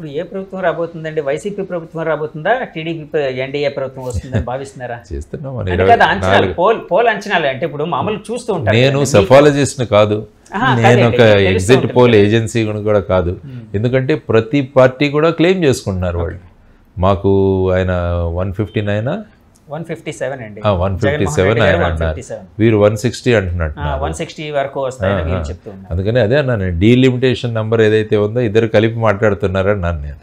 ఇప్పుడు ఏ ప్రభుత్వం రాబోతుందండి వైసీపీ ప్రభుత్వం రాబోతుందా టీడీపీ ఎన్డీఏ ప్రభుత్వం వస్తుందని భావిస్తున్నారా చేస్తున్నాం పోల్ పోల్ అంచనాలు అంటే ఇప్పుడు మామూలు చూస్తూ ఉంటాను నేను సఫాలజిస్ట్ కాదు నేను ఒక ఎగ్జిట్ పోల్ ఏజెన్సీ కూడా కాదు hmm. ఎందుకంటే ప్రతి పార్టీ కూడా క్లెయిమ్ చేసుకుంటున్నారు వాళ్ళు మాకు ఆయన వన్ ఫిఫ్టీ నైనా one fifty seven one fifty seven వీరు వన్ సిక్స్టీ వన్ సిక్స్టీ అందుకని అదే అన్నాను డీలిమిటేషన్ నెంబర్ ఏదైతే ఉందో ఇద్దరు కలిపి మాట్లాడుతున్నారన్నాను నేను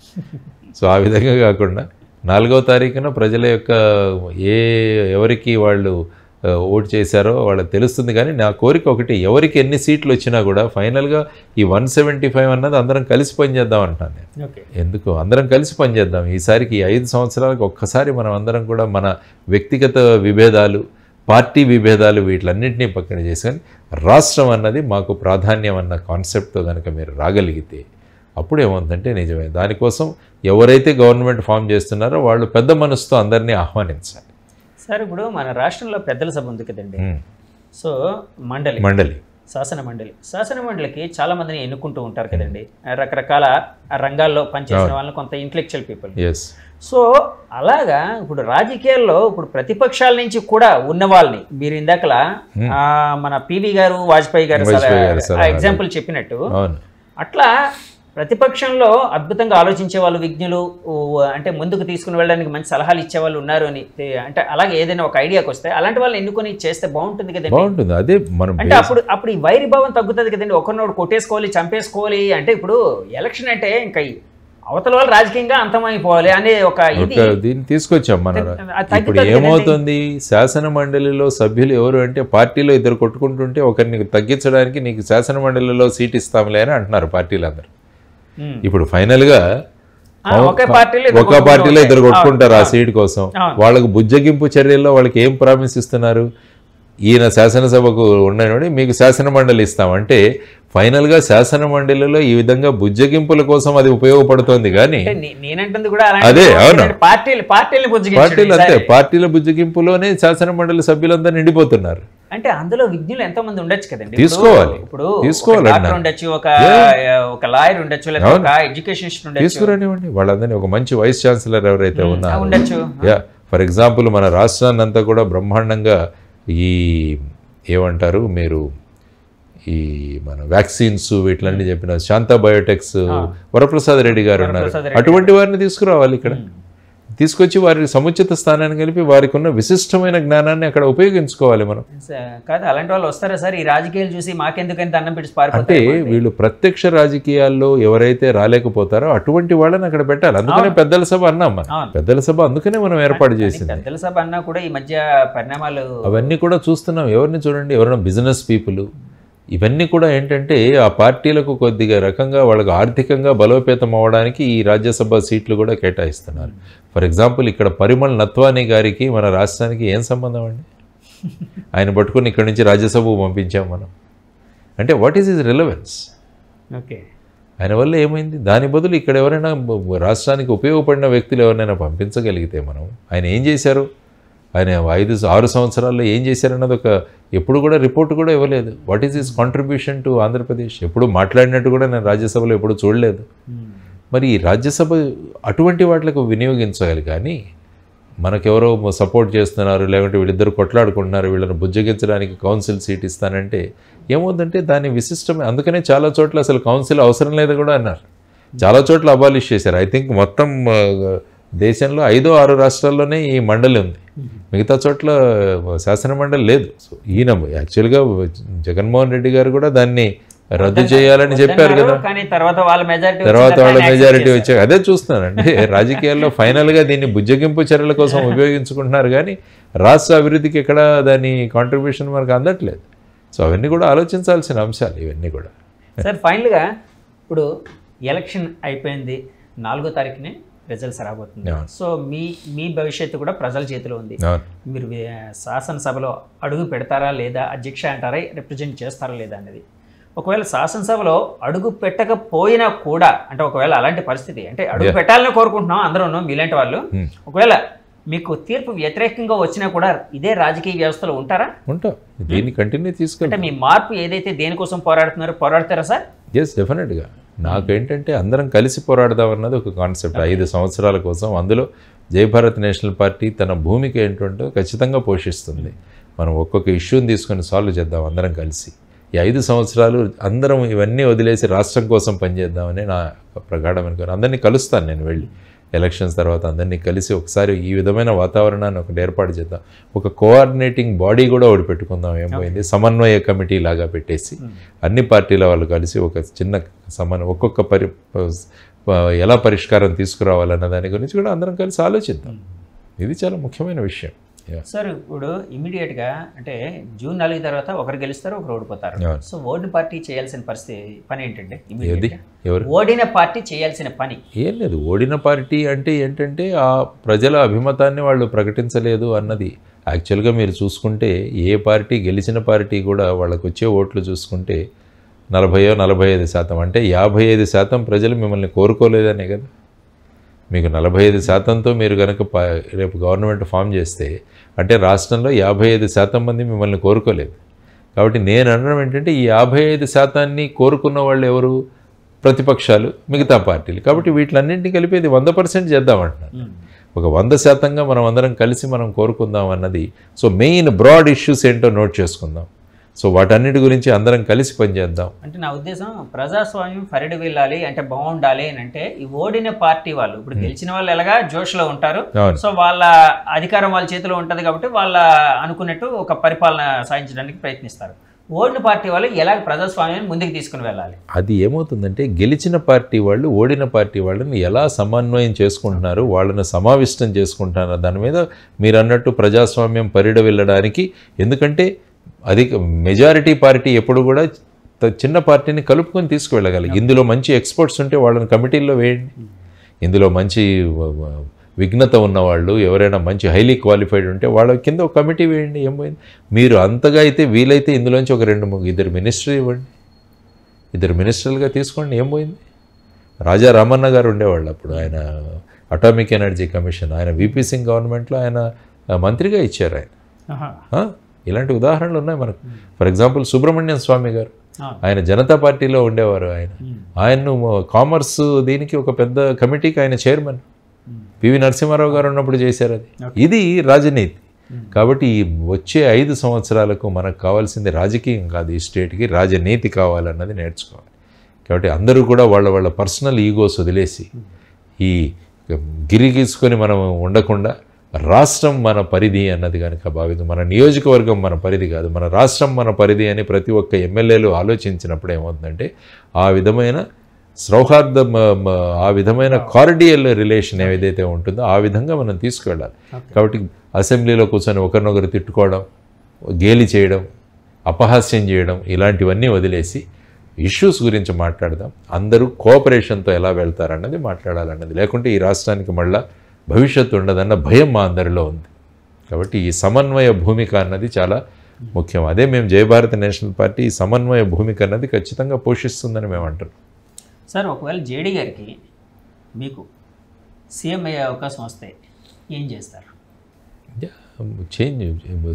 సో ఆ విధంగా కాకుండా నాలుగవ తారీఖున ప్రజల యొక్క ఏ ఎవరికి వాళ్ళు ఓటు చేశారో వాళ్ళకి తెలుస్తుంది కానీ నా కోరిక ఒకటి ఎవరికి ఎన్ని సీట్లు వచ్చినా కూడా ఫైనల్గా ఈ వన్ సెవెంటీ ఫైవ్ అన్నది అందరం కలిసి పనిచేద్దాం అంటాను నేను ఎందుకు అందరం కలిసి పనిచేద్దాం ఈసారికి ఐదు సంవత్సరాలకు ఒక్కసారి మనం అందరం కూడా మన వ్యక్తిగత విభేదాలు పార్టీ విభేదాలు వీటిలన్నింటినీ పక్కన చేసుకొని రాష్ట్రం అన్నది మాకు ప్రాధాన్యం అన్న కాన్సెప్ట్తో కనుక మీరు రాగలిగితే అప్పుడు ఏమవుతుందంటే నిజమే దానికోసం ఎవరైతే గవర్నమెంట్ ఫామ్ చేస్తున్నారో వాళ్ళు పెద్ద మనసుతో అందరినీ ఆహ్వానించాలి సార్ ఇప్పుడు మన రాష్ట్రంలో పెద్దల సభ ఉంది కదండి సో మండలి మండలి శాసన మండలి శాసన మండలికి చాలా మందిని ఎన్నుకుంటూ ఉంటారు కదండి రకరకాల రంగాల్లో పనిచేసిన వాళ్ళని కొంత ఇంటలెక్చువల్ పీపుల్ సో అలాగా ఇప్పుడు రాజకీయాల్లో ఇప్పుడు ప్రతిపక్షాల నుంచి కూడా ఉన్న వాళ్ళని మీరు ఇందాకలా మన పివి గారు వాజ్పేయి గారు ఎగ్జాంపుల్ చెప్పినట్టు అట్లా ప్రతిపక్షంలో అద్భుతంగా ఆలోచించే వాళ్ళు విజ్ఞులు అంటే ముందుకు తీసుకుని వెళ్ళడానికి మంచి సలహాలు ఇచ్చే వాళ్ళు ఉన్నారు అని అంటే అలాగే ఏదైనా ఒక ఐడియాకి వస్తే అలాంటి వాళ్ళు ఎన్నుకొని చేస్తే బాగుంటుంది కదండి బాగుంటుంది అదే మనం అంటే అప్పుడు అప్పుడు ఈ వైరి భావం తగ్గుతుంది కదండి ఒకరినోడు కొట్టేసుకోవాలి చంపేసుకోవాలి అంటే ఇప్పుడు ఎలక్షన్ అంటే ఇంకా అవతల వాళ్ళు రాజకీయంగా అంతమైపోవాలి అనే ఒక దీన్ని తీసుకొచ్చాం మన ఇప్పుడు ఏమవుతుంది శాసన మండలిలో సభ్యులు ఎవరు అంటే పార్టీలో ఇద్దరు కొట్టుకుంటుంటే ఒకరిని తగ్గించడానికి నీకు శాసన మండలిలో సీట్ ఇస్తాంలే అని అంటున్నారు పార్టీలందరూ Hmm. ఇప్పుడు ఫైనల్ గా ఒక పార్టీలో ఇద్దరు కొట్టుకుంటారు ఆ సీట్ కోసం వాళ్ళకు బుజ్జగింపు చర్యల్లో వాళ్ళకి ఏం ప్రామిస్ ఇస్తున్నారు ఈయన శాసనసభకు ఉండనివాడు మీకు శాసన మండలి ఇస్తామంటే ఫైనల్గా శాసన మండలిలో ఈ విధంగా బుజ్జగింపుల కోసం అది ఉపయోగపడుతోంది కానీ అదే అవును పార్టీలు పార్టీలు పార్టీల బుజ్జగింపులోనే శాసన మండలి సభ్యులందరూ నిండిపోతున్నారు అంటే అందులో విజ్ఞులు ఎంతో మంది ఉండొచ్చు కదండి తీసుకోవాలి ఇప్పుడు తీసుకోవాలి ఉండొచ్చు ఒక ఒక లాయర్ ఉండొచ్చు లేదా తీసుకురానివ్వండి వాళ్ళందరినీ ఒక మంచి వైస్ ఛాన్సలర్ ఎవరైతే ఉన్నారు ఉండొచ్చు ఫర్ ఎగ్జాంపుల్ మన రాష్ట్రాన్ని అంతా కూడా బ్రహ్మాండంగా ఈ ఏమంటారు మీరు ఈ మన వ్యాక్సిన్స్ వీటిలన్నీ చెప్పిన శాంతా బయోటెక్స్ వరప్రసాద్ రెడ్డి గారు ఉన్నారు అటువంటి వారిని తీసుకురావాలి ఇక్కడ తీసుకొచ్చి వారి సముచిత స్థానాన్ని కలిపి వారికి ఉన్న విశిష్టమైన జ్ఞానాన్ని అక్కడ ఉపయోగించుకోవాలి మనం కాదు అలాంటి వాళ్ళు వస్తారా సార్ ఈ రాజకీయాలు చూసి మాకెందుకంత అన్నం పెట్టి అంటే వీళ్ళు ప్రత్యక్ష రాజకీయాల్లో ఎవరైతే రాలేకపోతారో అటువంటి వాళ్ళని అక్కడ పెట్టాలి అందుకనే పెద్దల సభ అన్నాం పెద్దల సభ అందుకనే మనం ఏర్పాటు చేసింది పెద్దల సభ అన్నా కూడా ఈ మధ్య పరిణామాలు అవన్నీ కూడా చూస్తున్నాం ఎవరిని చూడండి ఎవరైనా బిజినెస్ పీపుల్ ఇవన్నీ కూడా ఏంటంటే ఆ పార్టీలకు కొద్దిగా రకంగా వాళ్ళకు ఆర్థికంగా బలోపేతం అవ్వడానికి ఈ రాజ్యసభ సీట్లు కూడా కేటాయిస్తున్నారు ఫర్ ఎగ్జాంపుల్ ఇక్కడ పరిమళ్ నత్వాని గారికి మన రాష్ట్రానికి ఏం సంబంధం అండి ఆయన పట్టుకుని ఇక్కడి నుంచి రాజ్యసభకు పంపించాం మనం అంటే what is is relevance okay ఆయన వల్ల ఏమైంది దాని బదులు ఇక్కడ ఎవరైనా రాష్ట్రానికి ఉపయోగపడిన వ్యక్తులు ఎవరినైనా పంపించగలిగితే మనం ఆయన ఏం చేశారు ఆయన ఐదు ఆరు సంవత్సరాల్లో ఏం చేశారన్నది ఒక ఎప్పుడు కూడా రిపోర్ట్ కూడా ఇవ్వలేదు what is his contribution to Andhra Pradesh ఎప్పుడు మాట్లాడినట్టు కూడా నేను రాజ్యసభలో ఎప్పుడు చూడలేదు hmm. మరి ఈ రాజ్యసభ అటువంటి వాటికి వినియోగించాలి కానీ మనకెవరో సపోర్ట్ చేస్తున్నారు లేకుంటే వీళ్ళిద్దరు కొట్లాడుకుంటున్నారు వీళ్ళని బుజ్జగించడానికి కౌన్సిల్ సీట్ ఇస్తానంటే ఏమవుతుందంటే దాని విశిష్టమే అందుకనే చాలా చోట్ల అసలు కౌన్సిల్ అవసరం లేదు కూడా అన్నారు చాలా చోట్ల అబాలిష్ చేశారు ఐ థింక్ మొత్తం దేశంలో ఐదో ఆరు రాష్ట్రాల్లోనే ఈ మండలి ఉంది మిగతా చోట్ల శాసన మండలి లేదు సో ఈయన యాక్చువల్గా జగన్మోహన్ రెడ్డి గారు కూడా దాన్ని రద్దు చేయాలని చెప్పారు కదా తర్వాత వాళ్ళ మెజారిటీ తర్వాత వాళ్ళ మెజారిటీ అదే చూస్తున్నానండి రాజకీయాల్లో ఫైనల్గా దీన్ని బుజ్జగింపు చర్యల కోసం ఉపయోగించుకుంటున్నారు కానీ రాష్ట్ర అభివృద్ధికి ఎక్కడ దాని కాంట్రిబ్యూషన్ మనకు అందట్లేదు సో అవన్నీ కూడా ఆలోచించాల్సిన అంశాలు ఇవన్నీ కూడా సార్ ఫైనల్గా ఇప్పుడు ఎలక్షన్ అయిపోయింది నాలుగో తారీఖునే రిజల్ట్స్ రాబోతుంది సో మీ మీ భవిష్యత్తు కూడా ప్రజల చేతిలో ఉంది మీరు శాసనసభలో అడుగు పెడతారా లేదా అధ్యక్ష అంటారా రిప్రజెంట్ చేస్తారా లేదా అనేది ఒకవేళ శాసనసభలో అడుగు పెట్టకపోయినా కూడా అంటే ఒకవేళ అలాంటి పరిస్థితి అంటే అడుగు పెట్టాలని కోరుకుంటున్నాం అందరూ మీలాంటి వాళ్ళు hmm. ఒకవేళ మీకు తీర్పు వ్యతిరేకంగా వచ్చినా కూడా ఇదే రాజకీయ వ్యవస్థలో ఉంటారా ఉంటాం దీన్ని కంటిన్యూ hmm. తీసుకుంటే మీ మార్పు ఏదైతే దేనికోసం పోరాడుతున్నారో పోరాడతారా సార్ డెఫినెట్గా నాకేంటంటే అందరం కలిసి పోరాడదాం అన్నది ఒక కాన్సెప్ట్ ఐదు సంవత్సరాల కోసం అందులో జయభారత్ నేషనల్ పార్టీ తన భూమికి ఏంటంటే ఖచ్చితంగా పోషిస్తుంది మనం ఒక్కొక్క ఇష్యూని తీసుకొని సాల్వ్ చేద్దాం అందరం కలిసి ఈ ఐదు సంవత్సరాలు అందరం ఇవన్నీ వదిలేసి రాష్ట్రం కోసం పనిచేద్దామని నా ప్రగాఢం అనుకున్నాను అందరినీ కలుస్తాను నేను వెళ్ళి ఎలక్షన్స్ తర్వాత అందరినీ కలిసి ఒకసారి ఈ విధమైన వాతావరణాన్ని ఒకటి ఏర్పాటు చేద్దాం ఒక కోఆర్డినేటింగ్ బాడీ కూడా ఒకటి పెట్టుకుందాం ఏమైంది సమన్వయ కమిటీ లాగా పెట్టేసి అన్ని పార్టీల వాళ్ళు కలిసి ఒక చిన్న సమన్ ఒక్కొక్క పరి ఎలా పరిష్కారం తీసుకురావాలన్న దాని గురించి కూడా అందరం కలిసి ఆలోచిద్దాం ఇది చాలా ముఖ్యమైన విషయం సార్ ఇప్పుడు గా అంటే జూన్ నాలుగు తర్వాత ఒకరు గెలుస్తారు ఒకరు ఓడిపోతారు సో ఓడిన పార్టీ చేయాల్సిన పరిస్థితి పని ఏంటంటే ఓడిన పార్టీ చేయాల్సిన పని ఏం లేదు ఓడిన పార్టీ అంటే ఏంటంటే ఆ ప్రజల అభిమతాన్ని వాళ్ళు ప్రకటించలేదు అన్నది యాక్చువల్గా మీరు చూసుకుంటే ఏ పార్టీ గెలిచిన పార్టీ కూడా వాళ్ళకు వచ్చే ఓట్లు చూసుకుంటే నలభయో నలభై ఐదు శాతం అంటే యాభై ఐదు శాతం ప్రజలు మిమ్మల్ని కోరుకోలేదనే కదా మీకు నలభై ఐదు శాతంతో మీరు కనుక రేపు గవర్నమెంట్ ఫామ్ చేస్తే అంటే రాష్ట్రంలో యాభై ఐదు శాతం మంది మిమ్మల్ని కోరుకోలేదు కాబట్టి నేను అనడం ఏంటంటే ఈ యాభై ఐదు శాతాన్ని కోరుకున్న వాళ్ళు ఎవరు ప్రతిపక్షాలు మిగతా పార్టీలు కాబట్టి వీటిలన్నింటినీ కలిపి ఇది వంద పర్సెంట్ చేద్దామంటున్నారు hmm. ఒక వంద శాతంగా మనం అందరం కలిసి మనం కోరుకుందాం అన్నది సో మెయిన్ బ్రాడ్ ఇష్యూస్ ఏంటో నోట్ చేసుకుందాం సో వాటన్నిటి గురించి అందరం కలిసి పనిచేద్దాం అంటే నా ఉద్దేశం ప్రజాస్వామ్యం పరిడి వెళ్ళాలి అంటే బాగుండాలి అని అంటే ఈ ఓడిన పార్టీ వాళ్ళు ఇప్పుడు గెలిచిన వాళ్ళు ఎలాగా జోష్లో ఉంటారు సో వాళ్ళ అధికారం వాళ్ళ చేతిలో ఉంటుంది కాబట్టి వాళ్ళ అనుకున్నట్టు ఒక పరిపాలన సాధించడానికి ప్రయత్నిస్తారు ఓడిన పార్టీ వాళ్ళు ఎలా ప్రజాస్వామ్యాన్ని ముందుకు తీసుకుని వెళ్ళాలి అది ఏమవుతుందంటే గెలిచిన పార్టీ వాళ్ళు ఓడిన పార్టీ వాళ్ళని ఎలా సమన్వయం చేసుకుంటున్నారు వాళ్ళని సమావిష్టం చేసుకుంటున్నారు దాని మీద మీరు అన్నట్టు ప్రజాస్వామ్యం పరిడ వెళ్ళడానికి ఎందుకంటే అధిక మెజారిటీ పార్టీ ఎప్పుడు కూడా చిన్న పార్టీని కలుపుకొని తీసుకువెళ్ళగలి ఇందులో మంచి ఎక్స్పర్ట్స్ ఉంటే వాళ్ళని కమిటీల్లో వేయండి hmm. ఇందులో మంచి విఘ్నత ఉన్నవాళ్ళు ఎవరైనా మంచి హైలీ క్వాలిఫైడ్ ఉంటే వాళ్ళ కింద ఒక కమిటీ వేయండి ఏమైంది మీరు అంతగా అయితే వీలైతే ఇందులోంచి ఒక రెండు ఇద్దరు మినిస్టర్ ఇవ్వండి ఇద్దరు మినిస్టర్లుగా తీసుకోండి ఏమైంది రాజా రామన్న గారు ఉండేవాళ్ళు అప్పుడు ఆయన అటామిక్ ఎనర్జీ కమిషన్ ఆయన విపి సింగ్ గవర్నమెంట్లో ఆయన మంత్రిగా ఇచ్చారు ఆయన ఇలాంటి ఉదాహరణలు ఉన్నాయి మనకు ఫర్ ఎగ్జాంపుల్ సుబ్రహ్మణ్యం స్వామి గారు ఆయన జనతా పార్టీలో ఉండేవారు ఆయన ఆయన్ను కామర్స్ దీనికి ఒక పెద్ద కమిటీకి ఆయన చైర్మన్ పివి నరసింహారావు గారు ఉన్నప్పుడు చేశారు అది ఇది రాజనీతి కాబట్టి వచ్చే ఐదు సంవత్సరాలకు మనకు కావాల్సింది రాజకీయం కాదు ఈ స్టేట్కి రాజనీతి కావాలన్నది నేర్చుకోవాలి కాబట్టి అందరూ కూడా వాళ్ళ వాళ్ళ పర్సనల్ ఈగోస్ వదిలేసి ఈ గిరిగీసుకొని మనం ఉండకుండా రాష్ట్రం మన పరిధి అన్నది కనుక భావితం మన నియోజకవర్గం మన పరిధి కాదు మన రాష్ట్రం మన పరిధి అని ప్రతి ఒక్క ఎమ్మెల్యేలు ఆలోచించినప్పుడు ఏమవుతుందంటే ఆ విధమైన సౌహార్ద ఆ విధమైన కార్డియల్ రిలేషన్ ఏదైతే ఉంటుందో ఆ విధంగా మనం తీసుకువెళ్ళాలి కాబట్టి అసెంబ్లీలో కూర్చొని ఒకరినొకరు తిట్టుకోవడం గేలి చేయడం అపహాస్యం చేయడం ఇలాంటివన్నీ వదిలేసి ఇష్యూస్ గురించి మాట్లాడదాం అందరూ కోఆపరేషన్తో ఎలా వెళ్తారన్నది మాట్లాడాలన్నది లేకుంటే ఈ రాష్ట్రానికి మళ్ళీ భవిష్యత్తు ఉండదన్న భయం మా అందరిలో ఉంది కాబట్టి ఈ సమన్వయ భూమిక అన్నది చాలా ముఖ్యం అదే మేము జయభారత నేషనల్ పార్టీ ఈ సమన్వయ భూమిక అన్నది ఖచ్చితంగా పోషిస్తుందని మేము అంటున్నాం సార్ ఒకవేళ జేడీ గారికి మీకు సీఎం అయ్యే అవకాశం వస్తే ఏం చేస్తారు చేంజ్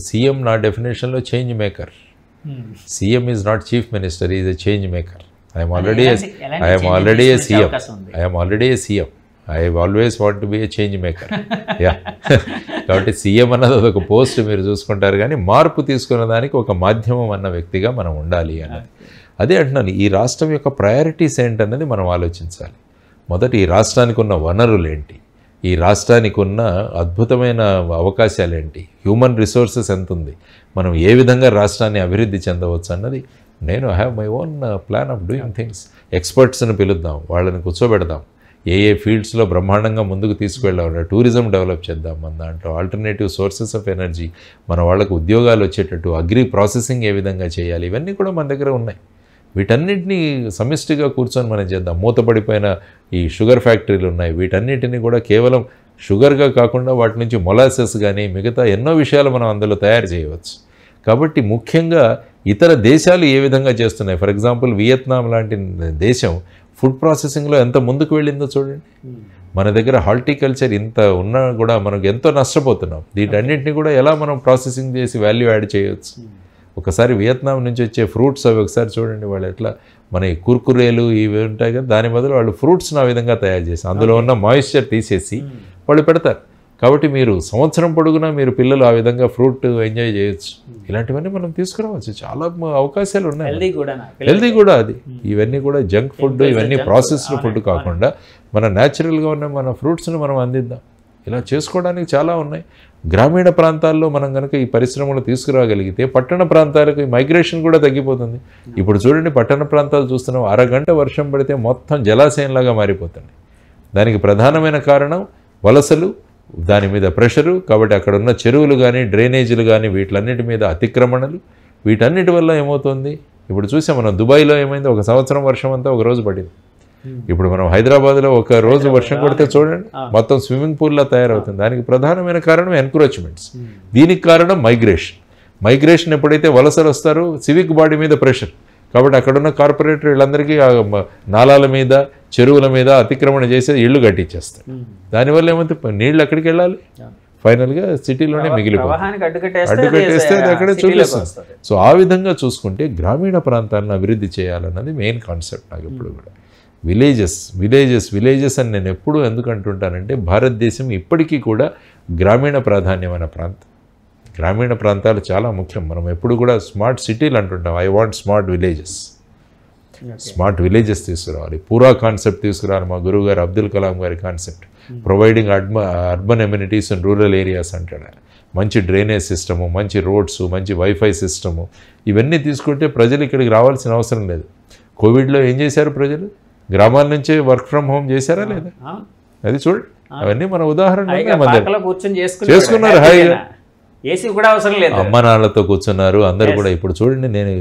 సీఎం నా డెఫినేషన్లో change maker CM is not chief minister is a change maker I'm already I'm already a CM I'm already a CM I always want to be a change maker yeah కాబట్టి CM అన్నది ఒక post మీరు చూసుకుంటారు కానీ మార్పు తీసుకున్న దానికి ఒక మాధ్యమం అన్న వ్యక్తిగా మనం ఉండాలి అన్నది అదే అంటున్నాను ఈ రాష్ట్రం యొక్క ప్రయారిటీస్ ఏంటన్నది మనం ఆలోచించాలి మొదటి ఈ రాష్ట్రానికి ఉన్న వనరులు ఏంటి ఈ రాష్ట్రానికి ఉన్న అద్భుతమైన అవకాశాలు ఏంటి హ్యూమన్ రిసోర్సెస్ ఎంత ఉంది మనం ఏ విధంగా రాష్ట్రాన్ని అభివృద్ధి చెందవచ్చు అన్నది నేను have my own plan of doing things ఎక్స్పర్ట్స్ని పిలుద్దాం వాళ్ళని కూర్చోబెడదాం ఏ ఏ ఫీల్డ్స్లో బ్రహ్మాండంగా ముందుకు తీసుకువెళ్ళాలన్నా టూరిజం డెవలప్ చేద్దాం మన దాంట్లో ఆల్టర్నేటివ్ సోర్సెస్ ఆఫ్ ఎనర్జీ మన వాళ్ళకు ఉద్యోగాలు వచ్చేటట్టు అగ్రి ప్రాసెసింగ్ ఏ విధంగా చేయాలి ఇవన్నీ కూడా మన దగ్గర ఉన్నాయి వీటన్నిటినీ సమిష్టిగా కూర్చొని మనం చేద్దాం మూతపడిపోయిన ఈ షుగర్ ఫ్యాక్టరీలు ఉన్నాయి వీటన్నిటిని కూడా కేవలం షుగర్గా కాకుండా వాటి నుంచి మొలాసెస్ కానీ మిగతా ఎన్నో విషయాలు మనం అందులో తయారు చేయవచ్చు కాబట్టి ముఖ్యంగా ఇతర దేశాలు ఏ విధంగా చేస్తున్నాయి ఫర్ ఎగ్జాంపుల్ వియత్నాం లాంటి దేశం ఫుడ్ ప్రాసెసింగ్లో ఎంత ముందుకు వెళ్ళిందో చూడండి మన దగ్గర హార్టికల్చర్ ఇంత ఉన్నా కూడా మనకు ఎంతో నష్టపోతున్నాం వీటన్నింటినీ కూడా ఎలా మనం ప్రాసెసింగ్ చేసి వాల్యూ యాడ్ చేయవచ్చు ఒకసారి వియత్నాం నుంచి వచ్చే ఫ్రూట్స్ అవి ఒకసారి చూడండి వాళ్ళు ఎట్లా మన కుర్కురేలు ఇవి ఉంటాయి కదా దాని బదులు వాళ్ళు ఫ్రూట్స్ని ఆ విధంగా తయారు చేసి అందులో ఉన్న మాయిశ్చర్ తీసేసి వాళ్ళు పెడతారు కాబట్టి మీరు సంవత్సరం పొడుగునా మీరు పిల్లలు ఆ విధంగా ఫ్రూట్ ఎంజాయ్ చేయొచ్చు hmm. ఇలాంటివన్నీ మనం తీసుకురావచ్చు చాలా అవకాశాలు ఉన్నాయి హెల్దీ కూడా అది hmm. ఇవన్నీ కూడా జంక్ ఫుడ్ ఇవన్నీ ప్రాసెస్డ్ ఫుడ్ కాకుండా మన న్యాచురల్గా ఉన్న మన ఫ్రూట్స్ని మనం అందిద్దాం ఇలా చేసుకోవడానికి చాలా ఉన్నాయి గ్రామీణ ప్రాంతాల్లో మనం కనుక ఈ పరిశ్రమలు తీసుకురాగలిగితే పట్టణ ప్రాంతాలకు ఈ మైగ్రేషన్ కూడా తగ్గిపోతుంది hmm. ఇప్పుడు చూడండి పట్టణ ప్రాంతాలు చూస్తున్నాం అరగంట వర్షం పడితే మొత్తం జలాశయంలాగా మారిపోతుంది దానికి ప్రధానమైన కారణం వలసలు దాని మీద ప్రెషరు కాబట్టి అక్కడ ఉన్న చెరువులు కానీ డ్రైనేజీలు కానీ వీటన్నిటి మీద అతిక్రమణలు వీటన్నిటి వల్ల ఏమవుతుంది ఇప్పుడు చూసాం మనం దుబాయ్లో ఏమైంది ఒక సంవత్సరం వర్షం అంతా ఒక రోజు పడింది ఇప్పుడు మనం హైదరాబాద్లో ఒక రోజు వర్షం కొడితే చూడండి మొత్తం స్విమ్మింగ్ పూల్లా తయారవుతుంది దానికి ప్రధానమైన కారణం ఎన్క్రోచ్మెంట్స్ దీనికి కారణం మైగ్రేషన్ మైగ్రేషన్ ఎప్పుడైతే వలసలు వస్తారో సివిక్ బాడీ మీద ప్రెషర్ కాబట్టి అక్కడున్న కార్పొరేటర్ వీళ్ళందరికీ నాలాల మీద చెరువుల మీద అతిక్రమణ చేసే ఇళ్ళు కట్టించేస్తాయి దానివల్ల ఏమంటే నీళ్ళు ఎక్కడికి వెళ్ళాలి ఫైనల్గా సిటీలోనే మిగిలిపోతుంది అడ్డుకట్టేస్తే అక్కడే చూపిస్తుంది సో ఆ విధంగా చూసుకుంటే గ్రామీణ ప్రాంతాలను అభివృద్ధి చేయాలన్నది మెయిన్ కాన్సెప్ట్ నాకు ఎప్పుడు కూడా విలేజెస్ విలేజెస్ విలేజెస్ అని నేను ఎప్పుడు ఎందుకు అంటుంటానంటే భారతదేశం ఇప్పటికీ కూడా గ్రామీణ ప్రాధాన్యమైన ప్రాంతం గ్రామీణ ప్రాంతాలు చాలా ముఖ్యం మనం ఎప్పుడు కూడా స్మార్ట్ సిటీలు అంటుంటాం I want smart villages smart villages తీసుకురావాలి పూరా కాన్సెప్ట్ తీసుకురావాలి మా గురువు గారు అబ్దుల్ కలాం గారి కాన్సెప్ట్ ప్రొవైడింగ్ అడ్మ urban amenities and rural areas అంటాడు మంచి డ్రైనేజ్ సిస్టము మంచి రోడ్స్ మంచి వైఫై సిస్టము ఇవన్నీ తీసుకుంటే ప్రజలు ఇక్కడికి రావాల్సిన అవసరం లేదు కోవిడ్లో ఏం చేశారు ప్రజలు గ్రామాల నుంచే వర్క్ ఫ్రమ్ హోమ్ చేశారా లేదా అది చూడండి అవన్నీ మన ఉదాహరణ చేసుకున్నారు హాయిగా ఏసీ కూడా అవసరం లేదు అమ్మ నాన్నలతో కూర్చున్నారు అందరు కూడా ఇప్పుడు చూడండి నేను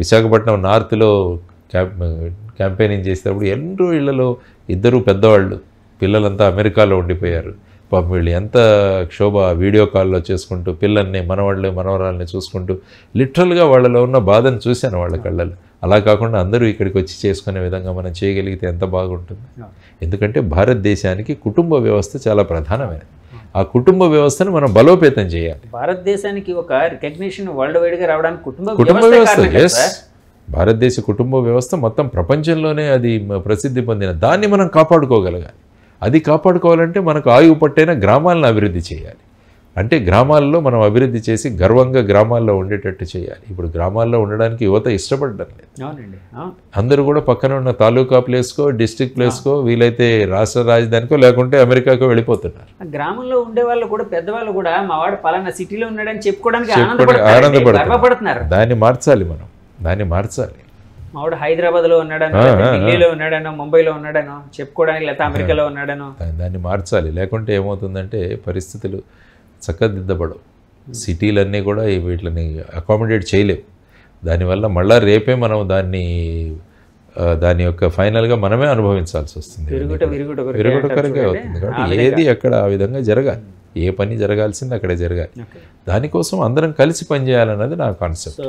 విశాఖపట్నం నార్త్లో క్యాంపెయినింగ్ చేసేటప్పుడు ఎన్నో ఇళ్లలో ఇద్దరు పెద్దవాళ్ళు పిల్లలంతా అమెరికాలో ఉండిపోయారు పాపం వీళ్ళు ఎంత క్షోభ వీడియో కాల్లో చేసుకుంటూ పిల్లల్ని మనవాళ్ళు మనవరాల్ని చూసుకుంటూ లిటరల్గా వాళ్ళలో ఉన్న బాధను చూశాను వాళ్ళ కళ్ళలు అలా కాకుండా అందరూ ఇక్కడికి వచ్చి చేసుకునే విధంగా మనం చేయగలిగితే ఎంత బాగుంటుంది ఎందుకంటే భారతదేశానికి కుటుంబ వ్యవస్థ చాలా ప్రధానమైనది ఆ కుటుంబ వ్యవస్థను మనం బలోపేతం చేయాలి భారతదేశానికి ఒక రికగ్నిషన్ వరల్డ్ వైడ్గా రావడానికి కుటుంబ కుటుంబ వ్యవస్థ భారతదేశ కుటుంబ వ్యవస్థ మొత్తం ప్రపంచంలోనే అది ప్రసిద్ధి పొందిన దాన్ని మనం కాపాడుకోగలగాలి అది కాపాడుకోవాలంటే మనకు ఆయువు పట్టైన గ్రామాలను అభివృద్ధి చేయాలి అంటే గ్రామాల్లో మనం అభివృద్ధి చేసి గర్వంగా గ్రామాల్లో ఉండేటట్టు చేయాలి ఇప్పుడు గ్రామాల్లో ఉండడానికి యువత ఇష్టపడడం లేదు అందరూ కూడా పక్కన ఉన్న తాలూకా ప్లేస్కో డిస్టిక్ ప్లేస్కో వీలైతే రాష్ట్ర రాజధానికో లేకుంటే అమెరికాకో వెళ్ళిపోతున్నారు గ్రామంలో ఉండే వాళ్ళు కూడా పెద్దవాళ్ళు కూడా మావాడు పలానా సిటీలో ఉన్నాడని చెప్పుకోవడానికి ఆనందపడుతున్నారు దాన్ని మార్చాలి మనం దాన్ని మార్చాలి మావాడు హైదరాబాద్లో ఉన్నాడనో ఢిల్లీలో ఉన్నాడనో ముంబైలో ఉన్నాడనో చెప్పుకోవడానికి లేకపోతే అమెరికాలో ఉన్నాడనో దాన్ని మార్చాలి లేకుంటే ఏమవుతుందంటే పరిస్థితులు చక్కదిద్దబడవు సిటీలన్నీ కూడా వీటిని అకామిడేట్ చేయలేవు దానివల్ల మళ్ళీ రేపే మనం దాన్ని దాని యొక్క ఫైనల్గా మనమే అనుభవించాల్సి వస్తుంది అవుతుంది కాబట్టి ఏది అక్కడ ఆ విధంగా జరగాలి ఏ పని జరగాల్సింది అక్కడే జరగాలి దానికోసం అందరం కలిసి పనిచేయాలన్నది నా కాన్సెప్ట్